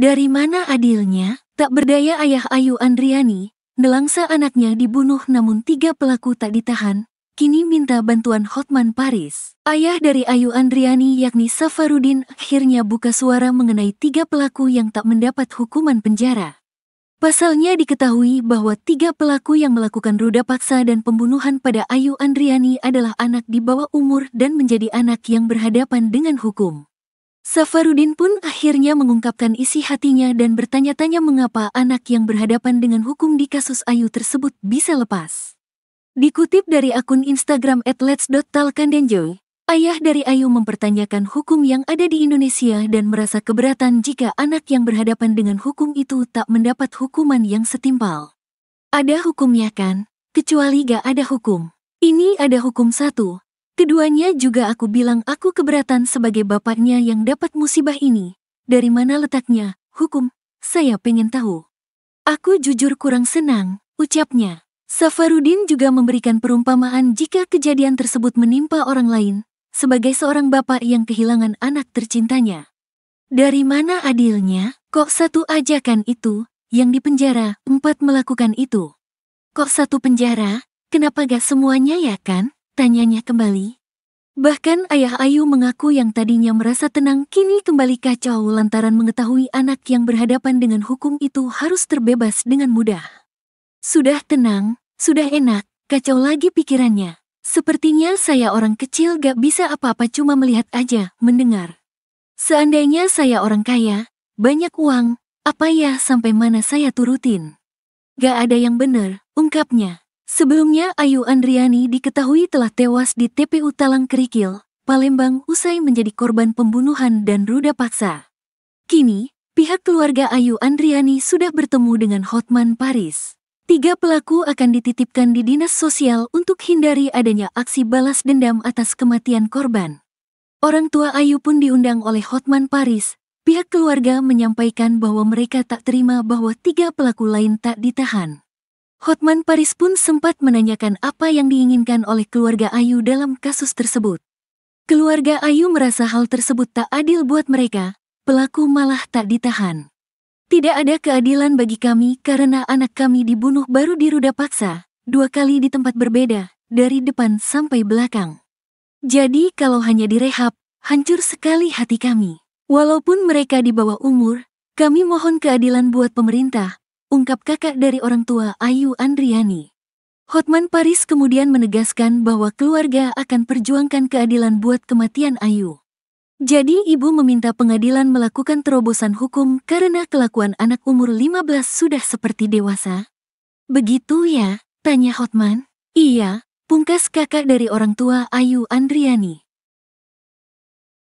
Dari mana adilnya, tak berdaya ayah Ayu Andriani, nelangsa anaknya dibunuh namun tiga pelaku tak ditahan, kini minta bantuan Hotman Paris. Ayah dari Ayu Andriani yakni Safarudin akhirnya buka suara mengenai tiga pelaku yang tak mendapat hukuman penjara. Pasalnya diketahui bahwa tiga pelaku yang melakukan ruda paksa dan pembunuhan pada Ayu Andriani adalah anak di bawah umur dan menjadi anak yang berhadapan dengan hukum. Safarudin pun akhirnya mengungkapkan isi hatinya dan bertanya-tanya mengapa anak yang berhadapan dengan hukum di kasus Ayu tersebut bisa lepas. Dikutip dari akun Instagram atlets.talkandenjo, ayah dari Ayu mempertanyakan hukum yang ada di Indonesia dan merasa keberatan jika anak yang berhadapan dengan hukum itu tak mendapat hukuman yang setimpal. Ada hukumnya kan? Kecuali gak ada hukum. Ini ada hukum satu, Keduanya juga aku bilang aku keberatan sebagai bapaknya yang dapat musibah ini. Dari mana letaknya, hukum? Saya pengen tahu. Aku jujur kurang senang, ucapnya. Safarudin juga memberikan perumpamaan jika kejadian tersebut menimpa orang lain, sebagai seorang bapak yang kehilangan anak tercintanya. Dari mana adilnya, kok satu ajakan itu, yang dipenjara, empat melakukan itu. Kok satu penjara, kenapa gak semuanya ya kan? Tanyanya kembali. Bahkan ayah Ayu mengaku yang tadinya merasa tenang kini kembali kacau lantaran mengetahui anak yang berhadapan dengan hukum itu harus terbebas dengan mudah. Sudah tenang, sudah enak, kacau lagi pikirannya. Sepertinya saya orang kecil gak bisa apa-apa cuma melihat aja, mendengar. Seandainya saya orang kaya, banyak uang, apa ya sampai mana saya turutin. Gak ada yang benar, ungkapnya. Sebelumnya Ayu Andriani diketahui telah tewas di TPU Talang Kerikil, Palembang usai menjadi korban pembunuhan dan ruda paksa. Kini, pihak keluarga Ayu Andriani sudah bertemu dengan Hotman Paris. Tiga pelaku akan dititipkan di dinas sosial untuk hindari adanya aksi balas dendam atas kematian korban. Orang tua Ayu pun diundang oleh Hotman Paris. Pihak keluarga menyampaikan bahwa mereka tak terima bahwa tiga pelaku lain tak ditahan. Hotman Paris pun sempat menanyakan apa yang diinginkan oleh keluarga Ayu dalam kasus tersebut. Keluarga Ayu merasa hal tersebut tak adil buat mereka, pelaku malah tak ditahan. Tidak ada keadilan bagi kami karena anak kami dibunuh baru diruda paksa, dua kali di tempat berbeda, dari depan sampai belakang. Jadi kalau hanya direhab, hancur sekali hati kami. Walaupun mereka di bawah umur, kami mohon keadilan buat pemerintah, ungkap kakak dari orang tua Ayu Andriani. Hotman Paris kemudian menegaskan bahwa keluarga akan perjuangkan keadilan buat kematian Ayu. Jadi ibu meminta pengadilan melakukan terobosan hukum karena kelakuan anak umur 15 sudah seperti dewasa. Begitu ya? Tanya Hotman. Iya, pungkas kakak dari orang tua Ayu Andriani.